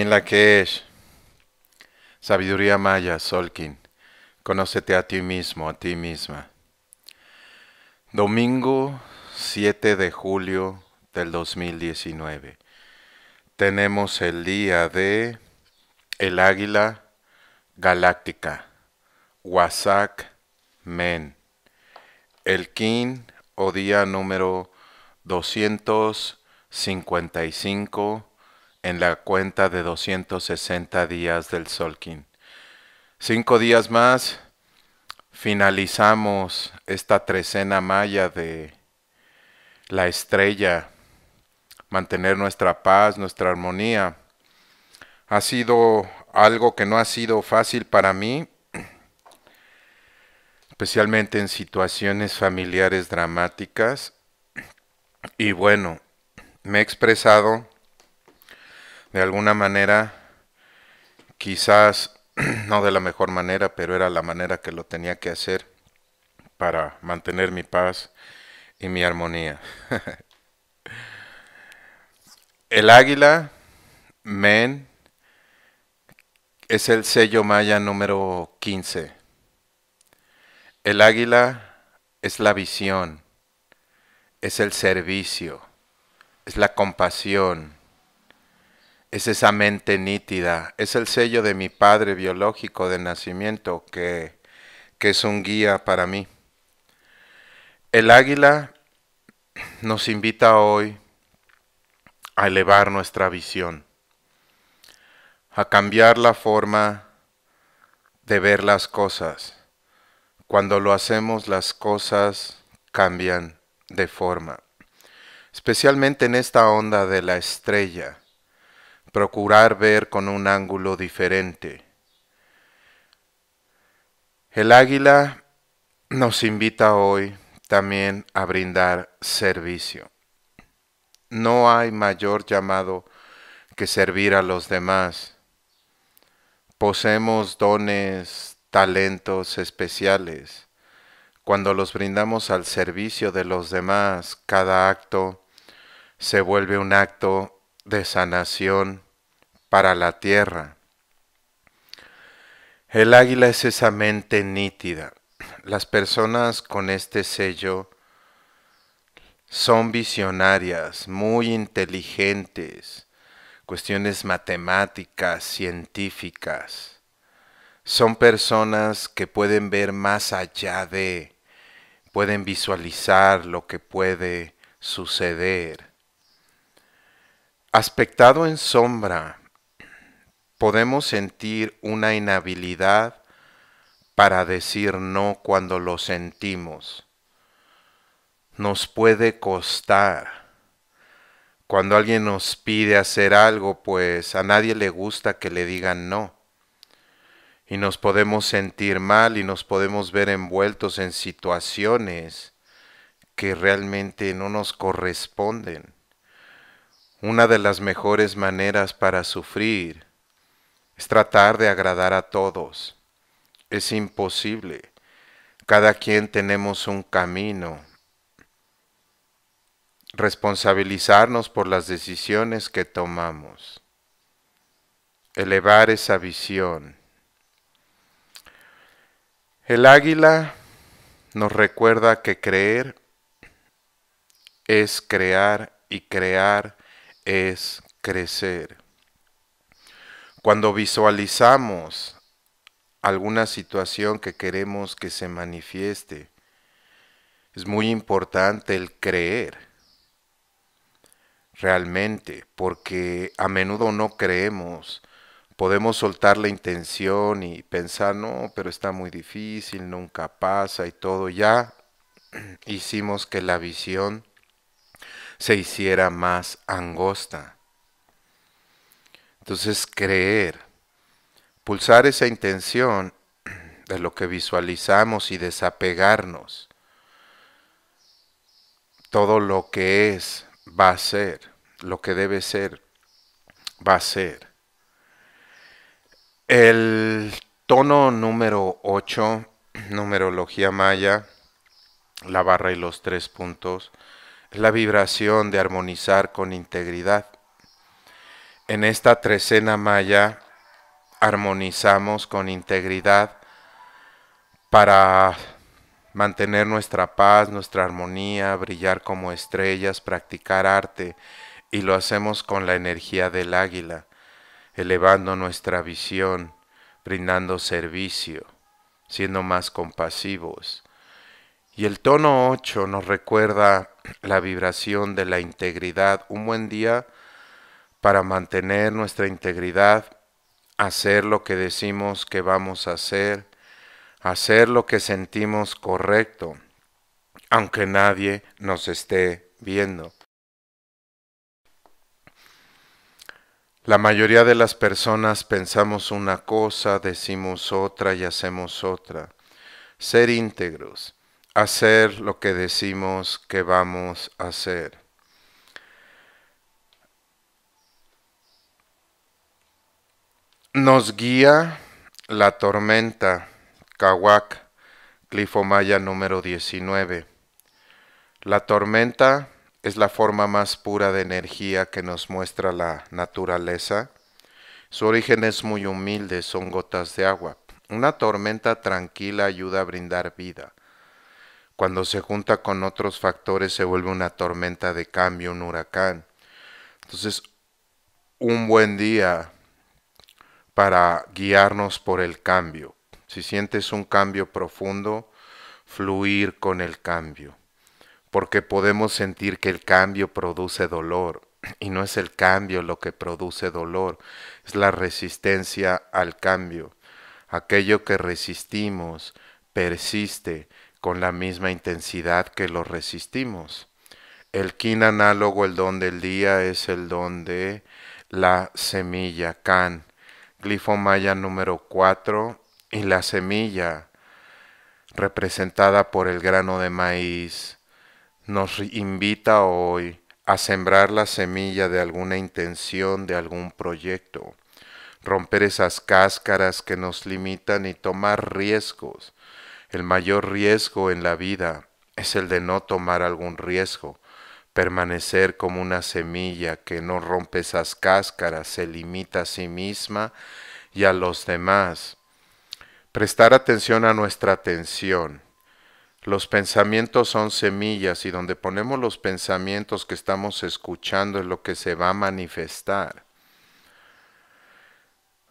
en la que es sabiduría maya, Solkin, conócete a ti mismo, a ti misma. Domingo 7 de julio del 2019. Tenemos el día de el águila galáctica, Wasak Men, el Kin o día número 255 en la cuenta de 260 días del Solkin. Cinco días más, finalizamos esta trecena maya de la estrella, mantener nuestra paz, nuestra armonía. Ha sido algo que no ha sido fácil para mí, especialmente en situaciones familiares dramáticas. Y bueno, me he expresado de alguna manera, quizás no de la mejor manera, pero era la manera que lo tenía que hacer para mantener mi paz y mi armonía. el águila, men, es el sello maya número 15. El águila es la visión, es el servicio, es la compasión, es esa mente nítida, es el sello de mi padre biológico de nacimiento que, es un guía para mí. El águila nos invita hoy a elevar nuestra visión, a cambiar la forma de ver las cosas. Cuando lo hacemos las cosas cambian de forma, especialmente en esta onda de la estrella procurar ver con un ángulo diferente. El águila nos invita hoy también a brindar servicio. No hay mayor llamado que servir a los demás. Poseemos dones, talentos especiales. Cuando los brindamos al servicio de los demás, cada acto se vuelve un acto de sanación para la tierra. El águila es esa mente nítida. Las personas con este sello son visionarias, muy inteligentes, cuestiones matemáticas, científicas. Son personas que pueden ver más allá de, pueden visualizar lo que puede suceder. Aspectado en sombra, podemos sentir una inhabilidad para decir no cuando lo sentimos. Nos puede costar. Cuando alguien nos pide hacer algo, pues a nadie le gusta que le digan no. Y nos podemos sentir mal y nos podemos ver envueltos en situaciones que realmente no nos corresponden. Una de las mejores maneras para sufrir es tratar de agradar a todos. Es imposible. Cada quien tenemos un camino. Responsabilizarnos por las decisiones que tomamos. Elevar esa visión. El águila nos recuerda que creer es crear y crear es crecer. Cuando visualizamos alguna situación que queremos que se manifieste, es muy importante el creer realmente, porque a menudo no creemos. Podemos soltar la intención y pensar, no, pero está muy difícil, nunca pasa y todo. Ya hicimos que la visión se hiciera más angosta. Entonces, creer, pulsar esa intención de lo que visualizamos y desapegarnos. Todo lo que es va a ser, lo que debe ser va a ser. El tono número 8, numerología maya, la barra y los tres puntos, es la vibración de armonizar con integridad. En esta trecena maya armonizamos con integridad para mantener nuestra paz, nuestra armonía, brillar como estrellas, practicar arte y lo hacemos con la energía del águila, elevando nuestra visión, brindando servicio, siendo más compasivos. Y el tono 8 nos recuerda la vibración de la integridad. Un buen día para mantener nuestra integridad, hacer lo que decimos que vamos a hacer, hacer lo que sentimos correcto, aunque nadie nos esté viendo. La mayoría de las personas pensamos una cosa, decimos otra y hacemos otra. Ser íntegros, hacer lo que decimos que vamos a hacer. Nos guía la tormenta, Kawak, Clifomaya número 19. La tormenta es la forma más pura de energía que nos muestra la naturaleza. Su origen es muy humilde, son gotas de agua. Una tormenta tranquila ayuda a brindar vida. Cuando se junta con otros factores se vuelve una tormenta de cambio, un huracán. Entonces, un buen día para guiarnos por el cambio. Si sientes un cambio profundo, fluir con el cambio. Porque podemos sentir que el cambio produce dolor. Y no es el cambio lo que produce dolor, es la resistencia al cambio. Aquello que resistimos persiste con la misma intensidad que lo resistimos. El kin análogo, el don del día, es el don de la semilla, can glifomaya número 4 y la semilla representada por el grano de maíz nos invita hoy a sembrar la semilla de alguna intención, de algún proyecto, romper esas cáscaras que nos limitan y tomar riesgos. El mayor riesgo en la vida es el de no tomar algún riesgo, permanecer como una semilla que no rompe esas cáscaras, se limita a sí misma y a los demás. Prestar atención a nuestra atención. Los pensamientos son semillas y donde ponemos los pensamientos que estamos escuchando es lo que se va a manifestar.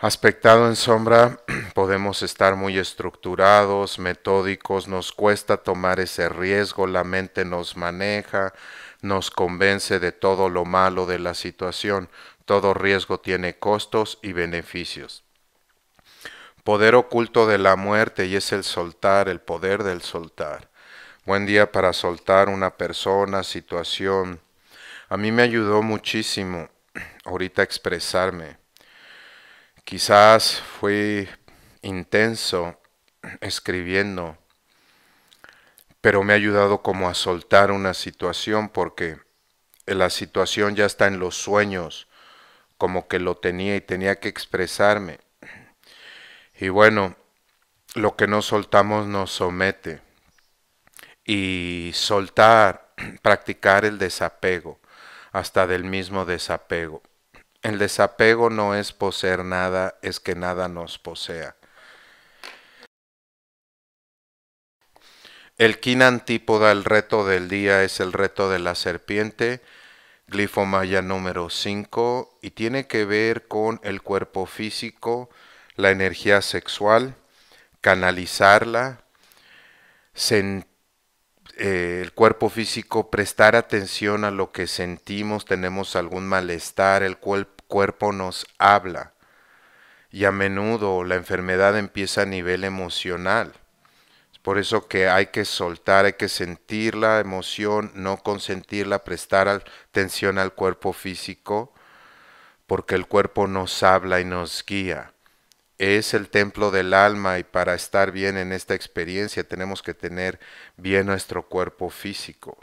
Aspectado en sombra, podemos estar muy estructurados, metódicos, nos cuesta tomar ese riesgo, la mente nos maneja, nos convence de todo lo malo de la situación. Todo riesgo tiene costos y beneficios. Poder oculto de la muerte y es el soltar, el poder del soltar. Buen día para soltar una persona, situación. A mí me ayudó muchísimo ahorita expresarme. Quizás fui intenso escribiendo pero me ha ayudado como a soltar una situación porque la situación ya está en los sueños, como que lo tenía y tenía que expresarme. Y bueno, lo que no soltamos nos somete. Y soltar, practicar el desapego, hasta del mismo desapego. El desapego no es poseer nada, es que nada nos posea. El kin antípoda, el reto del día es el reto de la serpiente, glifomaya número 5, y tiene que ver con el cuerpo físico, la energía sexual, canalizarla, eh, el cuerpo físico, prestar atención a lo que sentimos, tenemos algún malestar, el cuerpo nos habla. Y a menudo la enfermedad empieza a nivel emocional. Por eso que hay que soltar, hay que sentir la emoción, no consentirla, prestar atención al cuerpo físico, porque el cuerpo nos habla y nos guía. Es el templo del alma y para estar bien en esta experiencia tenemos que tener bien nuestro cuerpo físico.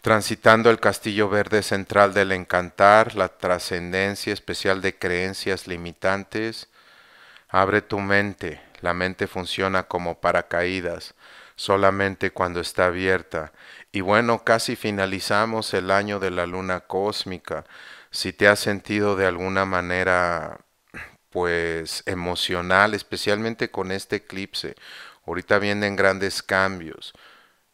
transitando el castillo verde central del encantar, la trascendencia especial de creencias limitantes, Abre tu mente. La mente funciona como paracaídas solamente cuando está abierta. Y bueno, casi finalizamos el año de la luna cósmica. Si te has sentido de alguna manera pues emocional, especialmente con este eclipse. Ahorita vienen grandes cambios.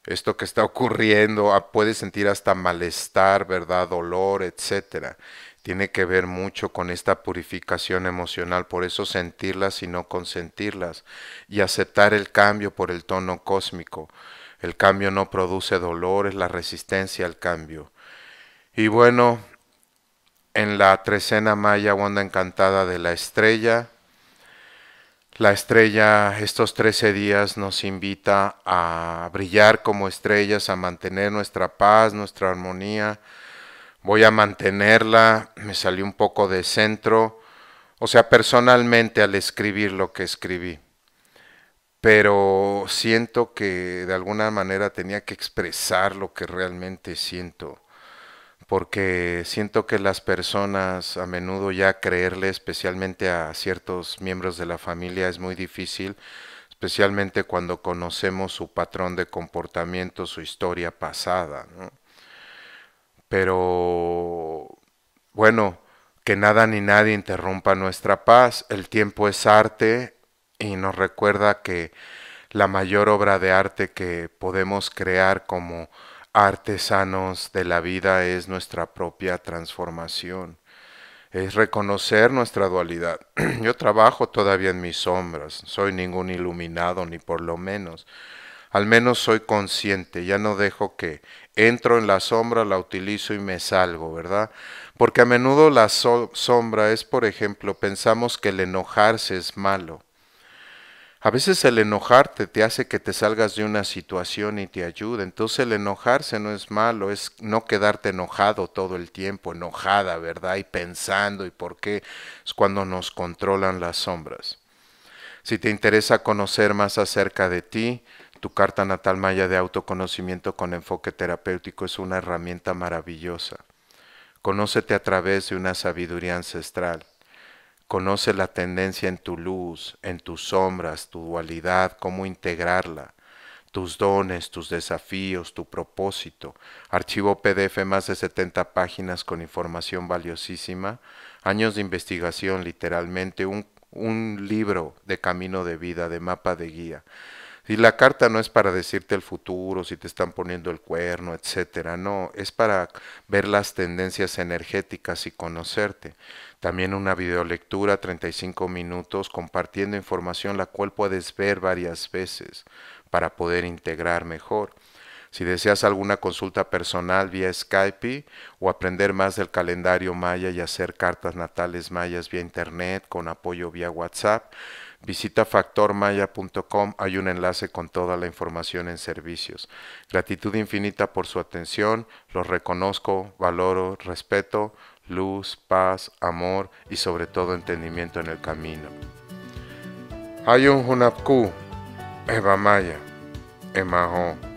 Esto que está ocurriendo, ah, puedes sentir hasta malestar, ¿verdad? Dolor, etcétera tiene que ver mucho con esta purificación emocional, por eso sentirlas y no consentirlas, y aceptar el cambio por el tono cósmico. El cambio no produce dolor, es la resistencia al cambio. Y bueno, en la trecena maya, Wanda Encantada de la Estrella, la estrella estos 13 días nos invita a brillar como estrellas, a mantener nuestra paz, nuestra armonía, voy a mantenerla, me salió un poco de centro, o sea, personalmente al escribir lo que escribí, pero siento que de alguna manera tenía que expresar lo que realmente siento, porque siento que las personas a menudo ya creerle, especialmente a ciertos miembros de la familia, es muy difícil, especialmente cuando conocemos su patrón de comportamiento, su historia pasada, ¿no? Pero, bueno, que nada ni nadie interrumpa nuestra paz. El tiempo es arte y nos recuerda que la mayor obra de arte que podemos crear como artesanos de la vida es nuestra propia transformación, es reconocer nuestra dualidad. Yo trabajo todavía en mis sombras, soy ningún iluminado ni por lo menos. Al menos soy consciente, ya no dejo que entro en la sombra, la utilizo y me salgo, ¿verdad? Porque a menudo la sombra es, por ejemplo, pensamos que el enojarse es malo. A veces el enojarte te hace que te salgas de una situación y te ayude. Entonces el enojarse no es malo, es no quedarte enojado todo el tiempo, enojada, ¿verdad? Y pensando y por qué es cuando nos controlan las sombras. Si te interesa conocer más acerca de ti, tu carta natal maya de autoconocimiento con enfoque terapéutico es una herramienta maravillosa. Conócete a través de una sabiduría ancestral. Conoce la tendencia en tu luz, en tus sombras, tu dualidad, cómo integrarla, tus dones, tus desafíos, tu propósito. Archivo PDF más de 70 páginas con información valiosísima, años de investigación literalmente, un, un libro de camino de vida, de mapa de guía. Y la carta no es para decirte el futuro, si te están poniendo el cuerno, etcétera. No, es para ver las tendencias energéticas y conocerte. También una videolectura, 35 minutos, compartiendo información la cual puedes ver varias veces para poder integrar mejor. Si deseas alguna consulta personal vía Skype o aprender más del calendario maya y hacer cartas natales mayas vía internet con apoyo vía WhatsApp, Visita factormaya.com, hay un enlace con toda la información en servicios. Gratitud infinita por su atención, los reconozco, valoro, respeto, luz, paz, amor y sobre todo entendimiento en el camino. un Hunapku, Eva Maya, Emaho.